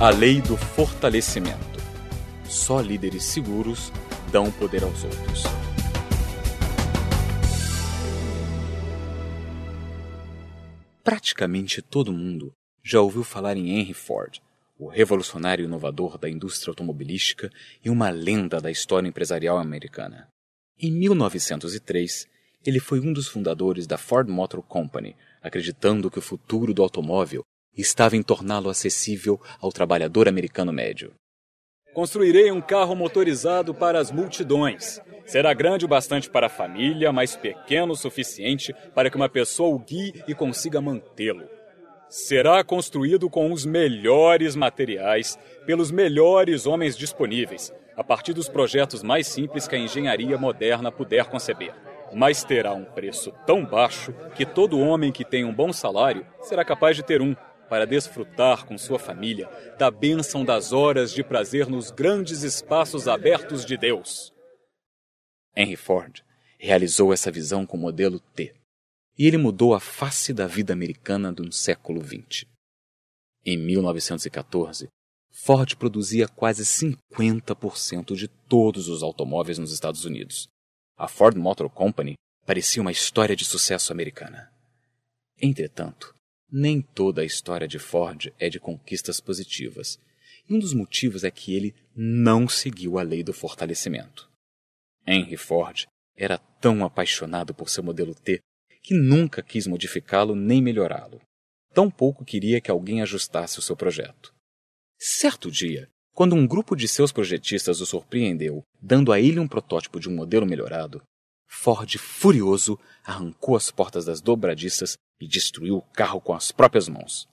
A lei do fortalecimento. Só líderes seguros dão poder aos outros. Praticamente todo mundo já ouviu falar em Henry Ford, o revolucionário inovador da indústria automobilística e uma lenda da história empresarial americana. Em 1903, ele foi um dos fundadores da Ford Motor Company, acreditando que o futuro do automóvel estava em torná-lo acessível ao trabalhador americano médio. Construirei um carro motorizado para as multidões. Será grande o bastante para a família, mas pequeno o suficiente para que uma pessoa o guie e consiga mantê-lo. Será construído com os melhores materiais, pelos melhores homens disponíveis, a partir dos projetos mais simples que a engenharia moderna puder conceber. Mas terá um preço tão baixo que todo homem que tem um bom salário será capaz de ter um, para desfrutar com sua família da bênção das horas de prazer nos grandes espaços abertos de Deus. Henry Ford realizou essa visão com o modelo T, e ele mudou a face da vida americana do século XX. Em 1914, Ford produzia quase 50% de todos os automóveis nos Estados Unidos. A Ford Motor Company parecia uma história de sucesso americana. Entretanto, nem toda a história de Ford é de conquistas positivas, e um dos motivos é que ele não seguiu a lei do fortalecimento. Henry Ford era tão apaixonado por seu modelo T que nunca quis modificá-lo nem melhorá-lo. Tampouco queria que alguém ajustasse o seu projeto. Certo dia, quando um grupo de seus projetistas o surpreendeu, dando a ele um protótipo de um modelo melhorado, Ford, furioso, arrancou as portas das dobradiças e destruiu o carro com as próprias mãos.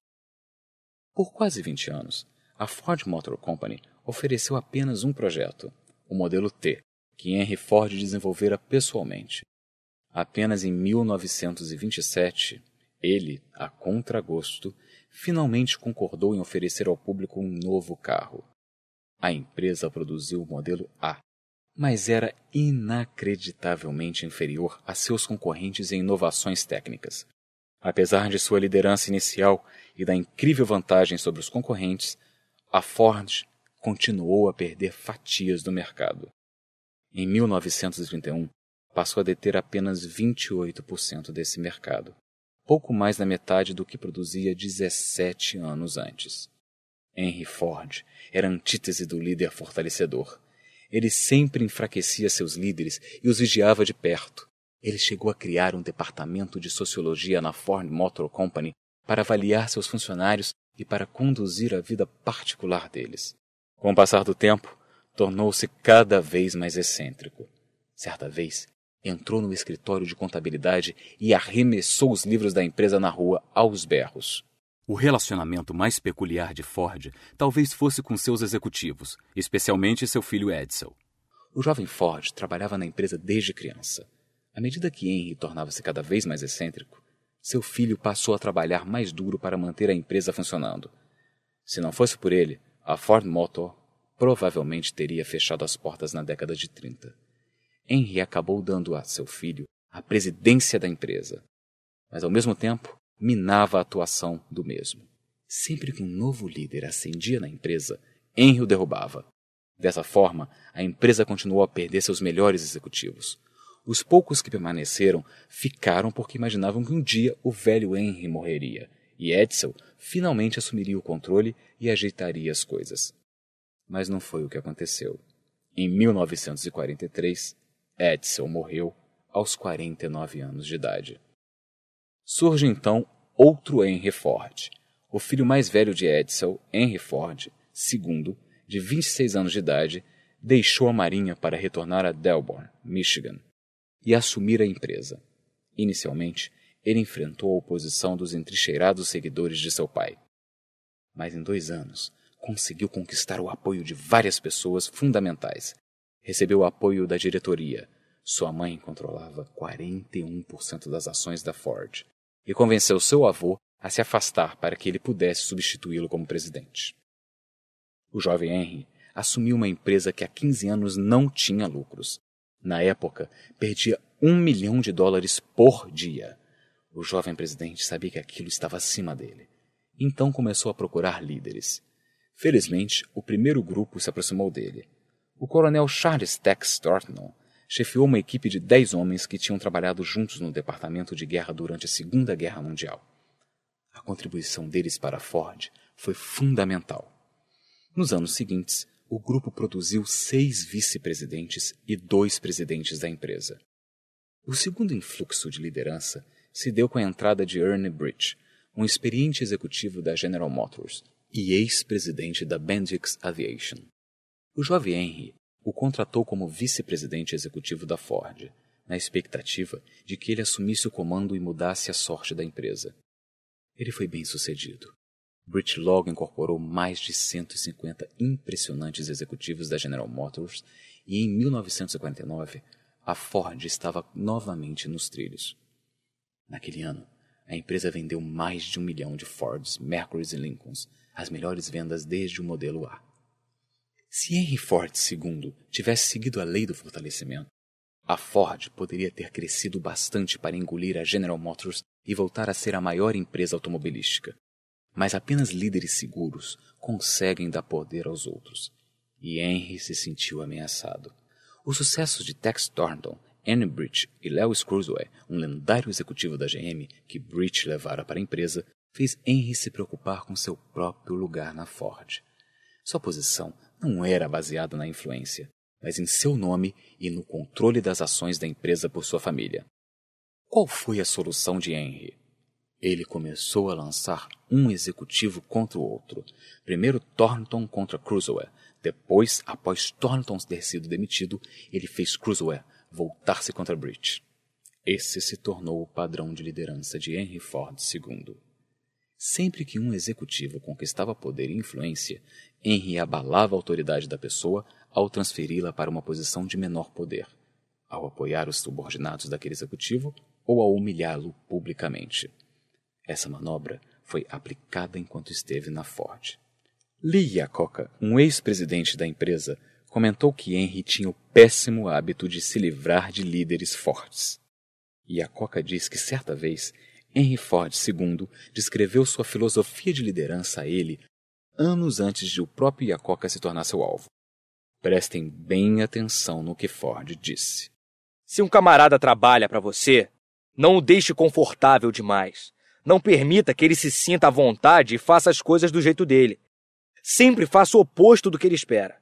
Por quase 20 anos, a Ford Motor Company ofereceu apenas um projeto, o modelo T, que Henry Ford desenvolvera pessoalmente. Apenas em 1927, ele, a contragosto, finalmente concordou em oferecer ao público um novo carro. A empresa produziu o modelo A, mas era inacreditavelmente inferior a seus concorrentes em inovações técnicas. Apesar de sua liderança inicial e da incrível vantagem sobre os concorrentes, a Ford continuou a perder fatias do mercado. Em 1931, passou a deter apenas 28% desse mercado, pouco mais da metade do que produzia 17 anos antes. Henry Ford era a antítese do líder fortalecedor. Ele sempre enfraquecia seus líderes e os vigiava de perto, ele chegou a criar um departamento de sociologia na Ford Motor Company para avaliar seus funcionários e para conduzir a vida particular deles. Com o passar do tempo, tornou-se cada vez mais excêntrico. Certa vez, entrou no escritório de contabilidade e arremessou os livros da empresa na rua aos berros. O relacionamento mais peculiar de Ford talvez fosse com seus executivos, especialmente seu filho Edsel. O jovem Ford trabalhava na empresa desde criança. À medida que Henry tornava-se cada vez mais excêntrico, seu filho passou a trabalhar mais duro para manter a empresa funcionando. Se não fosse por ele, a Ford Motor provavelmente teria fechado as portas na década de 30. Henry acabou dando a seu filho a presidência da empresa, mas ao mesmo tempo minava a atuação do mesmo. Sempre que um novo líder ascendia na empresa, Henry o derrubava. Dessa forma, a empresa continuou a perder seus melhores executivos. Os poucos que permaneceram ficaram porque imaginavam que um dia o velho Henry morreria e Edsel finalmente assumiria o controle e ajeitaria as coisas. Mas não foi o que aconteceu. Em 1943, Edsel morreu aos 49 anos de idade. Surge então outro Henry Ford. O filho mais velho de Edsel, Henry Ford II, de 26 anos de idade, deixou a Marinha para retornar a Delborn, Michigan, e assumir a empresa. Inicialmente, ele enfrentou a oposição dos entrincheirados seguidores de seu pai. Mas em dois anos, conseguiu conquistar o apoio de várias pessoas fundamentais. Recebeu o apoio da diretoria. Sua mãe controlava 41% das ações da Ford e convenceu seu avô a se afastar para que ele pudesse substituí-lo como presidente. O jovem Henry assumiu uma empresa que há 15 anos não tinha lucros na época, perdia um milhão de dólares por dia. O jovem presidente sabia que aquilo estava acima dele. Então começou a procurar líderes. Felizmente, o primeiro grupo se aproximou dele. O coronel Charles Tex Thornton chefiou uma equipe de dez homens que tinham trabalhado juntos no Departamento de Guerra durante a Segunda Guerra Mundial. A contribuição deles para Ford foi fundamental. Nos anos seguintes, o grupo produziu seis vice-presidentes e dois presidentes da empresa. O segundo influxo de liderança se deu com a entrada de Ernie Bridge, um experiente executivo da General Motors e ex-presidente da Bendix Aviation. O jovem Henry o contratou como vice-presidente executivo da Ford, na expectativa de que ele assumisse o comando e mudasse a sorte da empresa. Ele foi bem sucedido logo incorporou mais de 150 impressionantes executivos da General Motors e em 1949 a Ford estava novamente nos trilhos. Naquele ano, a empresa vendeu mais de um milhão de Fords, Mercurys e Lincolns, as melhores vendas desde o modelo A. Se Henry Ford II tivesse seguido a lei do fortalecimento, a Ford poderia ter crescido bastante para engolir a General Motors e voltar a ser a maior empresa automobilística mas apenas líderes seguros conseguem dar poder aos outros. E Henry se sentiu ameaçado. Os sucessos de Tex Thornton, Anne Bridge e Lewis Cruzway, um lendário executivo da GM que Bridge levara para a empresa, fez Henry se preocupar com seu próprio lugar na Ford. Sua posição não era baseada na influência, mas em seu nome e no controle das ações da empresa por sua família. Qual foi a solução de Henry? Ele começou a lançar um executivo contra o outro. Primeiro Thornton contra Crusoe. Depois, após Thornton ter sido demitido, ele fez Crusoe voltar-se contra Bridge. Esse se tornou o padrão de liderança de Henry Ford II. Sempre que um executivo conquistava poder e influência, Henry abalava a autoridade da pessoa ao transferi-la para uma posição de menor poder, ao apoiar os subordinados daquele executivo ou ao humilhá-lo publicamente. Essa manobra foi aplicada enquanto esteve na Ford. Lee Coca, um ex-presidente da empresa, comentou que Henry tinha o péssimo hábito de se livrar de líderes fortes. Coca diz que certa vez Henry Ford II descreveu sua filosofia de liderança a ele anos antes de o próprio Iacocca se tornar seu alvo. Prestem bem atenção no que Ford disse. Se um camarada trabalha para você, não o deixe confortável demais. Não permita que ele se sinta à vontade e faça as coisas do jeito dele. Sempre faça o oposto do que ele espera.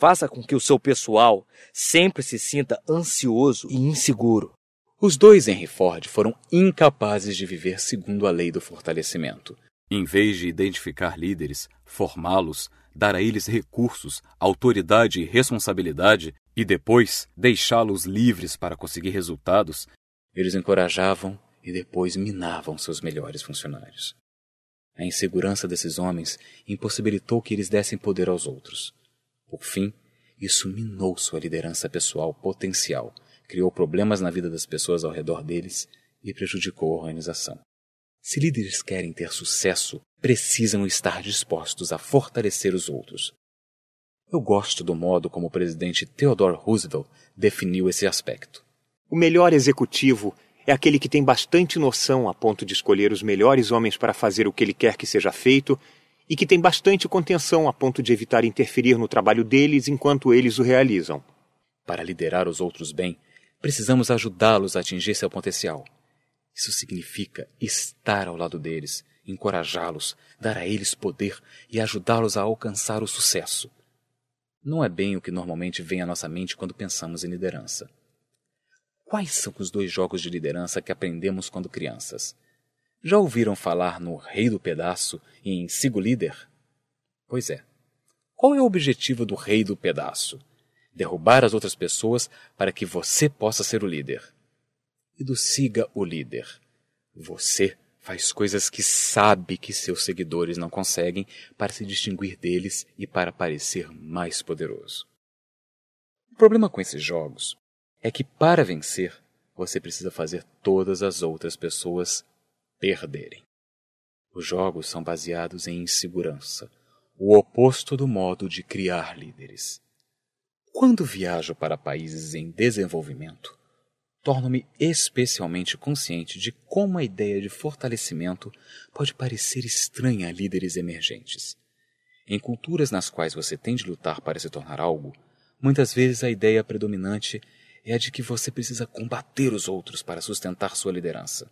Faça com que o seu pessoal sempre se sinta ansioso e inseguro. Os dois Henry Ford foram incapazes de viver segundo a lei do fortalecimento. Em vez de identificar líderes, formá-los, dar a eles recursos, autoridade e responsabilidade, e depois deixá-los livres para conseguir resultados, eles encorajavam e depois minavam seus melhores funcionários. A insegurança desses homens impossibilitou que eles dessem poder aos outros. Por fim, isso minou sua liderança pessoal potencial, criou problemas na vida das pessoas ao redor deles e prejudicou a organização. Se líderes querem ter sucesso, precisam estar dispostos a fortalecer os outros. Eu gosto do modo como o presidente Theodore Roosevelt definiu esse aspecto. O melhor executivo é aquele que tem bastante noção a ponto de escolher os melhores homens para fazer o que ele quer que seja feito e que tem bastante contenção a ponto de evitar interferir no trabalho deles enquanto eles o realizam. Para liderar os outros bem, precisamos ajudá-los a atingir seu potencial. Isso significa estar ao lado deles, encorajá-los, dar a eles poder e ajudá-los a alcançar o sucesso. Não é bem o que normalmente vem à nossa mente quando pensamos em liderança. Quais são os dois jogos de liderança que aprendemos quando crianças? Já ouviram falar no Rei do Pedaço e em Sigo Líder? Pois é. Qual é o objetivo do Rei do Pedaço? Derrubar as outras pessoas para que você possa ser o líder. E do Siga o Líder? Você faz coisas que sabe que seus seguidores não conseguem para se distinguir deles e para parecer mais poderoso. O problema com esses jogos é que para vencer, você precisa fazer todas as outras pessoas perderem. Os jogos são baseados em insegurança, o oposto do modo de criar líderes. Quando viajo para países em desenvolvimento, torno-me especialmente consciente de como a ideia de fortalecimento pode parecer estranha a líderes emergentes. Em culturas nas quais você tem de lutar para se tornar algo, muitas vezes a ideia predominante é a de que você precisa combater os outros para sustentar sua liderança.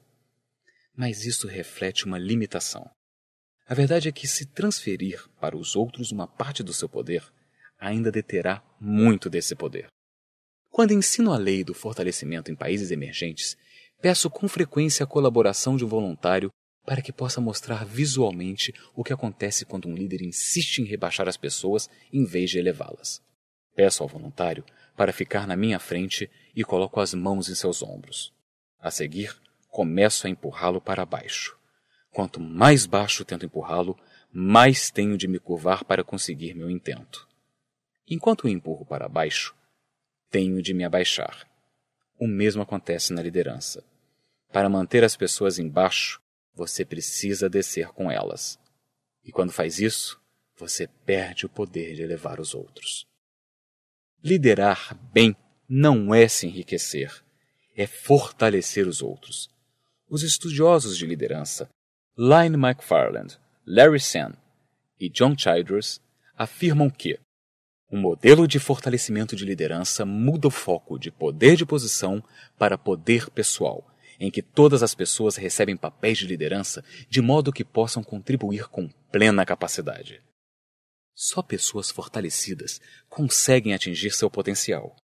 Mas isso reflete uma limitação. A verdade é que se transferir para os outros uma parte do seu poder, ainda deterá muito desse poder. Quando ensino a lei do fortalecimento em países emergentes, peço com frequência a colaboração de um voluntário para que possa mostrar visualmente o que acontece quando um líder insiste em rebaixar as pessoas em vez de elevá-las. Peço ao voluntário para ficar na minha frente e coloco as mãos em seus ombros. A seguir, começo a empurrá-lo para baixo. Quanto mais baixo tento empurrá-lo, mais tenho de me curvar para conseguir meu intento. Enquanto o empurro para baixo, tenho de me abaixar. O mesmo acontece na liderança. Para manter as pessoas embaixo, você precisa descer com elas. E quando faz isso, você perde o poder de elevar os outros. Liderar bem não é se enriquecer, é fortalecer os outros. Os estudiosos de liderança, Lynn McFarland, Larry Sen e John Childress, afirmam que um modelo de fortalecimento de liderança muda o foco de poder de posição para poder pessoal, em que todas as pessoas recebem papéis de liderança de modo que possam contribuir com plena capacidade. Só pessoas fortalecidas conseguem atingir seu potencial.